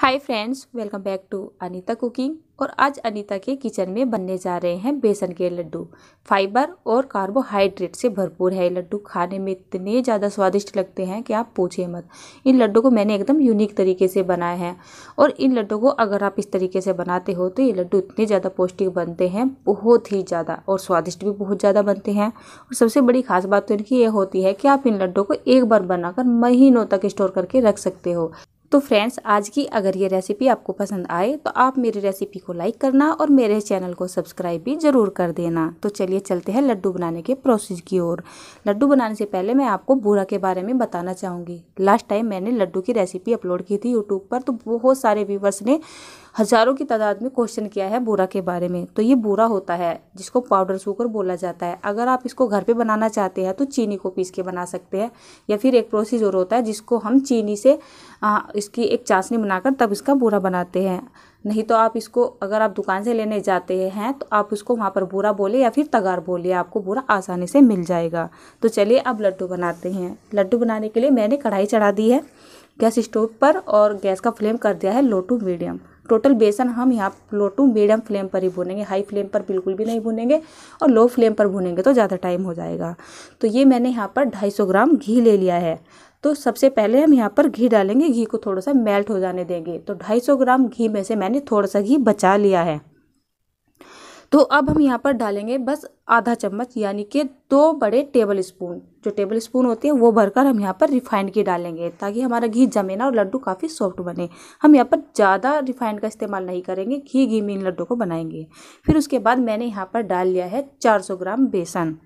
hi friends welcome back to Anita cooking और आज अनीता के किचन में बनने जा रहे हैं बेसन के लड्डू फाइबर और कार्बोहाइड्रेट से भरपूर है ये लड्डू खाने में इतने ज़्यादा स्वादिष्ट लगते हैं कि आप पूछे मत इन लड्डू को मैंने एकदम यूनिक तरीके से बनाए हैं और इन लड्डू को अगर आप इस तरीके से बनाते हो तो ये लड्डू इतने ज़्यादा पौष्टिक बनते हैं बहुत ही ज़्यादा और स्वादिष्ट भी बहुत ज़्यादा बनते हैं और सबसे बड़ी खास बात तो इनकी ये होती है कि आप इन लड्डू को एक बार बनाकर महीनों तक स्टोर करके रख सकते हो तो फ्रेंड्स आज की अगर ये रेसिपी आपको पसंद आए तो आप मेरी रेसिपी को लाइक करना और मेरे चैनल को सब्सक्राइब भी ज़रूर कर देना तो चलिए चलते हैं लड्डू बनाने के प्रोसेस की ओर लड्डू बनाने से पहले मैं आपको बूरा के बारे में बताना चाहूँगी लास्ट टाइम मैंने लड्डू की रेसिपी अपलोड की थी यूट्यूब पर तो बहुत सारे व्यूवर्स ने हज़ारों की तादाद में क्वेश्चन किया है बूरा के बारे में तो ये बूरा होता है जिसको पाउडर शुगर बोला जाता है अगर आप इसको घर पे बनाना चाहते हैं तो चीनी को पीस के बना सकते हैं या फिर एक प्रोसीजर होता है जिसको हम चीनी से हाँ, इसकी एक चाशनी बनाकर तब इसका बूरा बनाते हैं नहीं तो आप इसको अगर आप दुकान से लेने जाते हैं तो आप उसको वहाँ पर बूरा बोले या फिर तगार बोले आपको बूरा आसानी से मिल जाएगा तो चलिए अब लड्डू बनाते हैं लड्डू बनाने के लिए मैंने कढ़ाई चढ़ा दी है गैस स्टोव पर और गैस का फ्लेम कर दिया है लो टू मीडियम टोटल बेसन हम यहाँ लो टू मीडियम फ्लेम पर ही भुनेंगे हाई फ्लेम पर बिल्कुल भी नहीं भुनेंगे और लो फ्लेम पर भुनेंगे तो ज़्यादा टाइम हो जाएगा तो ये मैंने यहाँ पर 250 ग्राम घी ले लिया है तो सबसे पहले हम यहाँ पर घी डालेंगे घी को थोड़ा सा मेल्ट हो जाने देंगे तो 250 ग्राम घी में से मैंने थोड़ा सा घी बचा लिया है तो अब हम यहाँ पर डालेंगे बस आधा चम्मच यानी कि दो बड़े टेबल स्पून जो टेबल स्पून होते हैं वो भरकर हम यहाँ पर रिफाइंड घी डालेंगे ताकि हमारा घी जमे ना और लड्डू काफ़ी सॉफ्ट बने हम यहाँ पर ज़्यादा रिफाइंड का इस्तेमाल नहीं करेंगे घी घी में इन लड्डू को बनाएंगे फिर उसके बाद मैंने यहाँ पर डाल लिया है 400 ग्राम बेसन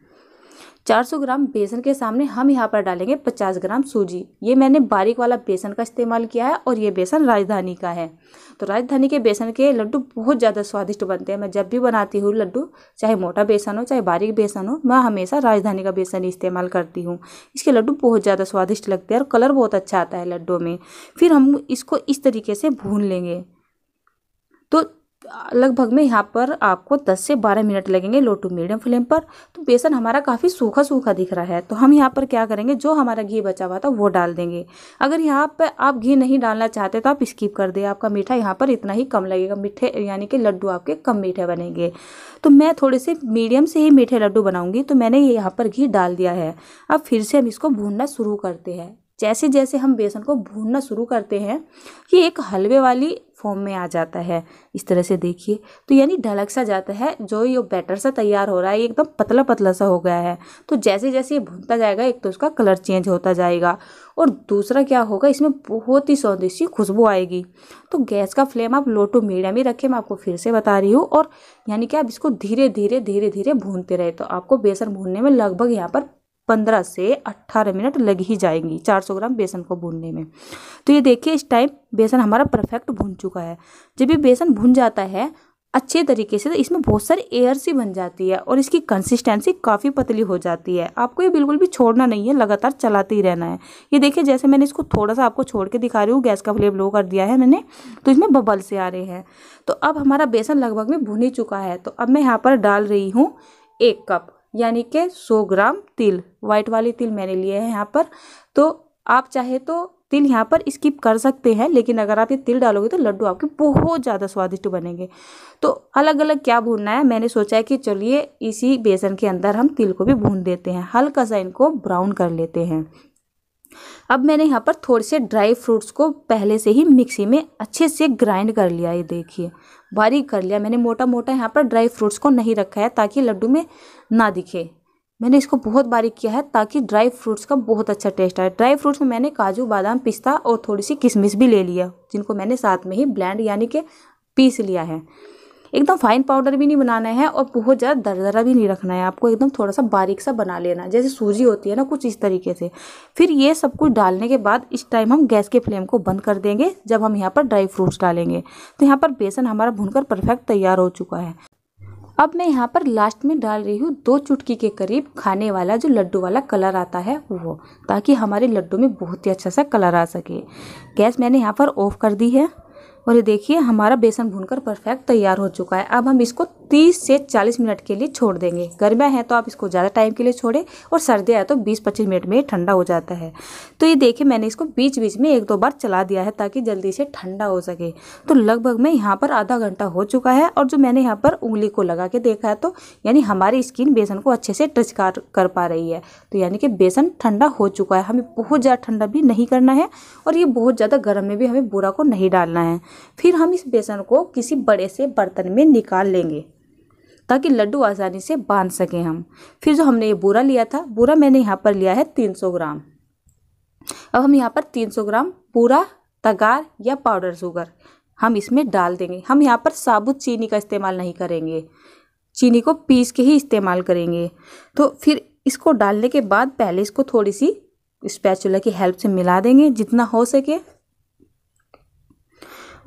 400 ग्राम बेसन के सामने हम यहाँ पर डालेंगे 50 ग्राम सूजी ये मैंने बारीक वाला बेसन का इस्तेमाल किया है और ये बेसन राजधानी का है तो राजधानी के बेसन के लड्डू बहुत ज़्यादा स्वादिष्ट बनते हैं मैं जब भी बनाती हूँ लड्डू चाहे मोटा बेसन हो चाहे बारीक बेसन हो मैं हमेशा राजधानी का बेसन ही इस्तेमाल करती हूँ इसके लड्डू बहुत ज़्यादा स्वादिष्ट लगते हैं और कलर बहुत अच्छा आता है लड्डू में फिर हम इसको इस तरीके से भून लेंगे तो लगभग में यहाँ पर आपको 10 से 12 मिनट लगेंगे लो टू मीडियम फ्लेम पर तो बेसन हमारा काफ़ी सूखा सूखा दिख रहा है तो हम यहाँ पर क्या करेंगे जो हमारा घी बचा हुआ था वो डाल देंगे अगर यहाँ पर आप घी नहीं डालना चाहते तो आप स्किप कर दें आपका मीठा यहाँ पर इतना ही कम लगेगा मीठे यानी कि लड्डू आपके कम मीठे बनेंगे तो मैं थोड़े से मीडियम से ही मीठे लड्डू बनाऊँगी तो मैंने ये यहाँ पर घी डाल दिया है अब फिर से हम इसको भूनना शुरू करते हैं जैसे जैसे हम बेसन को भूनना शुरू करते हैं ये एक हलवे वाली फॉर्म में आ जाता है इस तरह से देखिए तो यानी ढलक सा जाता है जो ये बैटर सा तैयार हो रहा है एकदम पतला पतला सा हो गया है तो जैसे जैसे ये भुनता जाएगा एक तो उसका कलर चेंज होता जाएगा और दूसरा क्या होगा इसमें बहुत ही स्वादिष्टी खुशबू आएगी तो गैस का फ्लेम आप लो टू मीडियम ही रखें मैं आपको फिर से बता रही हूँ और यानी कि आप इसको धीरे धीरे धीरे धीरे भूनते रहे तो आपको बेसन भूनने में लगभग यहाँ पर पंद्रह से अट्ठारह मिनट लग ही जाएंगी चार सौ ग्राम बेसन को भूनने में तो ये देखिए इस टाइम बेसन हमारा परफेक्ट भून चुका है जब ये बेसन भून जाता है अच्छे तरीके से तो इसमें बहुत सारी एयर सी बन जाती है और इसकी कंसिस्टेंसी काफ़ी पतली हो जाती है आपको ये बिल्कुल भी छोड़ना नहीं है लगातार चलाते ही रहना है ये देखिए जैसे मैंने इसको थोड़ा सा आपको छोड़ के दिखा रही हूँ गैस का फ्लेम लो कर दिया है मैंने तो इसमें बबल से आ रहे हैं तो अब हमारा बेसन लगभग में भुन ही चुका है तो अब मैं यहाँ पर डाल रही हूँ एक कप यानी कि 100 ग्राम तिल वाइट वाले तिल मैंने लिए हैं यहाँ पर तो आप चाहे तो तिल यहाँ पर स्किप कर सकते हैं लेकिन अगर आप ये तिल डालोगे तो लड्डू आपके बहुत ज़्यादा स्वादिष्ट बनेंगे तो अलग अलग क्या भूनना है मैंने सोचा है कि चलिए इसी बेसन के अंदर हम तिल को भी भून देते हैं हल्का सा इनको ब्राउन कर लेते हैं अब मैंने यहाँ पर थोड़े से ड्राई फ्रूट्स को पहले से ही मिक्सी में अच्छे से ग्राइंड कर लिया ये देखिए बारीक कर लिया मैंने मोटा मोटा यहाँ पर ड्राई फ्रूट्स को नहीं रखा है ताकि लड्डू में ना दिखे मैंने इसको बहुत बारीक किया है ताकि ड्राई फ्रूट्स का बहुत अच्छा टेस्ट आए ड्राई फ्रूट्स में मैंने काजू बादाम पिस्ता और थोड़ी सी किशमिश भी ले लिया जिनको मैंने साथ में ही ब्लैंड यानी कि पीस लिया है एकदम फाइन पाउडर भी नहीं बनाना है और बहुत ज़्यादा दरदरा भी नहीं रखना है आपको एकदम थोड़ा सा बारीक सा बना लेना जैसे सूजी होती है ना कुछ इस तरीके से फिर ये सब कुछ डालने के बाद इस टाइम हम गैस के फ्लेम को बंद कर देंगे जब हम यहाँ पर ड्राई फ्रूट्स डालेंगे तो यहाँ पर बेसन हमारा भुनकर परफेक्ट तैयार हो चुका है अब मैं यहाँ पर लास्ट में डाल रही हूँ दो चुटकी के करीब खाने वाला जो लड्डू वाला कलर आता है वो ताकि हमारे लड्डू में बहुत ही अच्छा सा कलर आ सके गैस मैंने यहाँ पर ऑफ़ कर दी है और ये देखिए हमारा बेसन भूनकर परफेक्ट तैयार हो चुका है अब हम इसको 30 से 40 मिनट के लिए छोड़ देंगे गर्मियाँ हैं तो आप इसको ज़्यादा टाइम के लिए छोड़ें और सर्दियाँ हैं तो 20-25 मिनट में ठंडा हो जाता है तो ये देखिए मैंने इसको बीच बीच में एक दो बार चला दिया है ताकि जल्दी से ठंडा हो सके तो लगभग मैं यहाँ पर आधा घंटा हो चुका है और जो मैंने यहाँ पर उंगली को लगा के देखा है तो यानी हमारी स्किन बेसन को अच्छे से टच कर पा रही है तो यानी कि बेसन ठंडा हो चुका है हमें बहुत ज़्यादा ठंडा भी नहीं करना है और ये बहुत ज़्यादा गर्म में भी हमें बुरा को नहीं डालना है फिर हम इस बेसन को किसी बड़े से बर्तन में निकाल लेंगे ताकि लड्डू आसानी से बांध सकें हम फिर जो हमने ये बोरा लिया था बोरा मैंने यहाँ पर लिया है 300 ग्राम अब हम यहाँ पर 300 ग्राम पूरा तगार या पाउडर शुगर हम इसमें डाल देंगे हम यहाँ पर साबुत चीनी का इस्तेमाल नहीं करेंगे चीनी को पीस के ही इस्तेमाल करेंगे तो फिर इसको डालने के बाद पहले इसको थोड़ी सी स्पैचुला की हेल्प से मिला देंगे जितना हो सके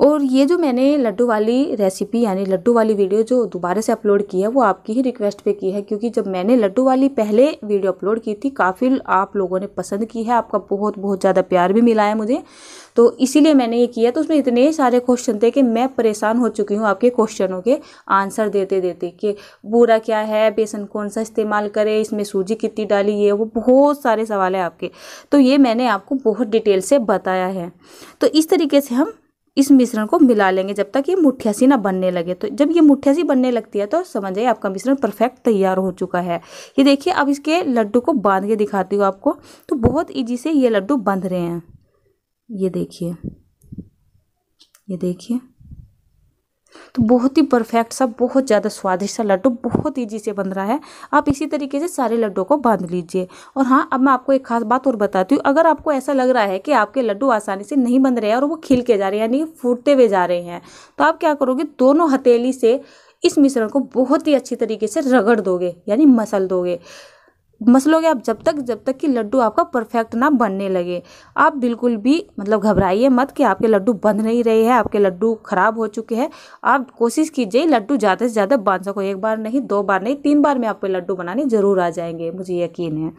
और ये जो मैंने लड्डू वाली रेसिपी यानी लड्डू वाली वीडियो जो दोबारा से अपलोड की है वो आपकी ही रिक्वेस्ट पे की है क्योंकि जब मैंने लड्डू वाली पहले वीडियो अपलोड की थी काफ़ी आप लोगों ने पसंद की है आपका बहुत बहुत ज़्यादा प्यार भी मिला है मुझे तो इसीलिए मैंने ये किया तो उसमें इतने सारे क्वेश्चन थे कि मैं परेशान हो चुकी हूँ आपके क्वेश्चनों के आंसर देते देते कि बुरा क्या है बेसन कौन सा इस्तेमाल करें इसमें सूजी कितनी डाली है वो बहुत सारे सवाल है आपके तो ये मैंने आपको बहुत डिटेल से बताया है तो इस तरीके से हम इस मिश्रण को मिला लेंगे जब तक ये मुठिया सी ना बनने लगे तो जब ये मुठिया सी बनने लगती है तो समझ समझिए आपका मिश्रण परफेक्ट तैयार हो चुका है ये देखिए अब इसके लड्डू को बांध के दिखाती हूँ आपको तो बहुत ईजी से ये लड्डू बंध रहे हैं ये देखिए ये देखिए तो बहुत ही परफेक्ट सा बहुत ज़्यादा स्वादिष्ट सा लड्डू बहुत ईजी से बन रहा है आप इसी तरीके से सारे लड्डू को बांध लीजिए और हाँ अब मैं आपको एक खास बात और बताती हूँ अगर आपको ऐसा लग रहा है कि आपके लड्डू आसानी से नहीं बन रहे हैं और वो खिल के जा रहे हैं यानी फूटते हुए जा रहे हैं तो आप क्या करोगे दोनों हथेली से इस मिश्रण को बहुत ही अच्छी तरीके से रगड़ दोगे यानी मसल दोगे मसलोगे आप जब तक जब तक कि लड्डू आपका परफेक्ट ना बनने लगे आप बिल्कुल भी मतलब घबराइए मत कि आपके लड्डू बन नहीं रहे हैं आपके लड्डू ख़राब हो चुके हैं आप कोशिश कीजिए लड्डू ज़्यादा से ज़्यादा बन सको एक बार नहीं दो बार नहीं तीन बार में आपके लड्डू बनाने ज़रूर आ जाएंगे मुझे यकीन है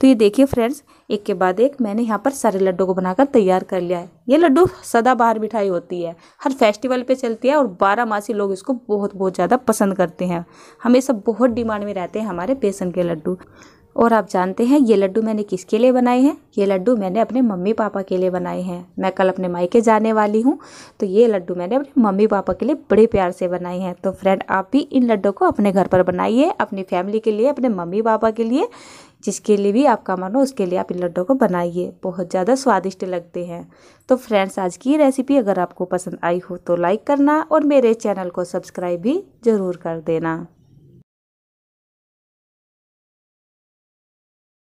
तो ये देखिए फ्रेंड्स एक के बाद एक मैंने यहाँ पर सारे लड्डू को बनाकर तैयार कर लिया है ये लड्डू सदा बाहर मिठाई होती है हर फेस्टिवल पे चलती है और बारह मासी लोग इसको बहुत बहुत ज़्यादा पसंद करते हैं हमेशा बहुत डिमांड में रहते हैं हमारे बेसन के लड्डू और आप जानते हैं ये लड्डू मैंने किसके लिए बनाए हैं ये लड्डू मैंने अपने मम्मी पापा के लिए बनाए हैं मैं कल अपने मायके जाने वाली हूँ तो ये लड्डू मैंने अपने मम्मी पापा के लिए बड़े प्यार से बनाए हैं तो फ्रेंड आप भी इन लड्डू को अपने घर पर बनाइए अपनी फैमिली के लिए अपने मम्मी पापा के लिए जिसके लिए भी आपका मन हो उसके लिए आप इन लड्डू को बनाइए बहुत ज़्यादा स्वादिष्ट लगते हैं तो फ्रेंड्स आज की रेसिपी अगर आपको पसंद आई हो तो लाइक करना और मेरे चैनल को सब्सक्राइब भी ज़रूर कर देना